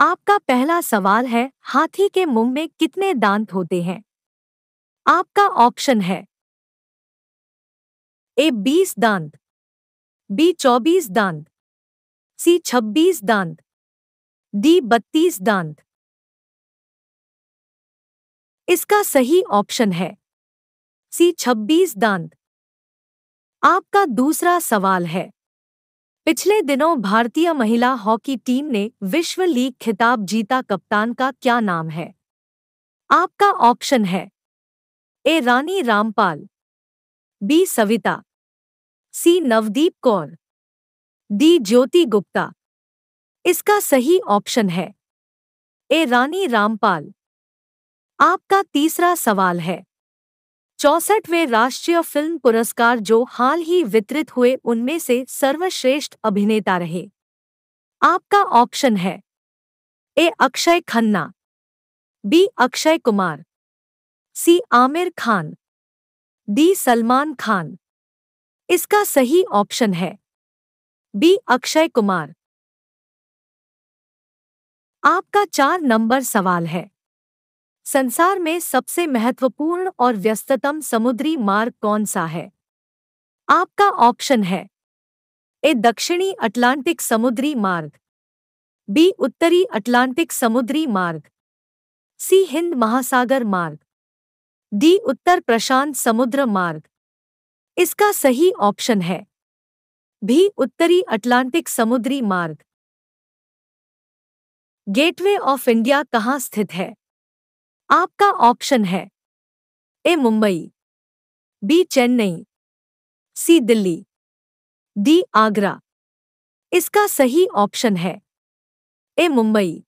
आपका पहला सवाल है हाथी के मुंह में कितने दांत होते हैं आपका ऑप्शन है ए बीस दांत बी चौबीस दांत सी छब्बीस दांत डी बत्तीस दांत इसका सही ऑप्शन है सी छब्बीस दांत आपका दूसरा सवाल है पिछले दिनों भारतीय महिला हॉकी टीम ने विश्व लीग खिताब जीता कप्तान का क्या नाम है आपका ऑप्शन है A Rani Rampal B Savita C Navdeep Kaur D Jyoti Gupta इसका सही ऑप्शन है ए रानी रामपाल आपका तीसरा सवाल है चौसठवें राष्ट्रीय फिल्म पुरस्कार जो हाल ही वितरित हुए उनमें से सर्वश्रेष्ठ अभिनेता रहे आपका ऑप्शन है A Akshay Khanna B Akshay Kumar C Aamir Khan D Salman Khan इसका सही ऑप्शन है बी अक्षय कुमार आपका चार नंबर सवाल है संसार में सबसे महत्वपूर्ण और व्यस्ततम समुद्री मार्ग कौन सा है आपका ऑप्शन है ए दक्षिणी अटलांटिक समुद्री मार्ग बी उत्तरी अटलांटिक समुद्री मार्ग सी हिंद महासागर मार्ग डी उत्तर प्रशांत समुद्र मार्ग इसका सही ऑप्शन है भी उत्तरी अटलांटिक समुद्री मार्ग गेटवे ऑफ इंडिया कहाँ स्थित है आपका ऑप्शन है A Mumbai B Chennai C Delhi D Agra इसका सही ऑप्शन है ए मुंबई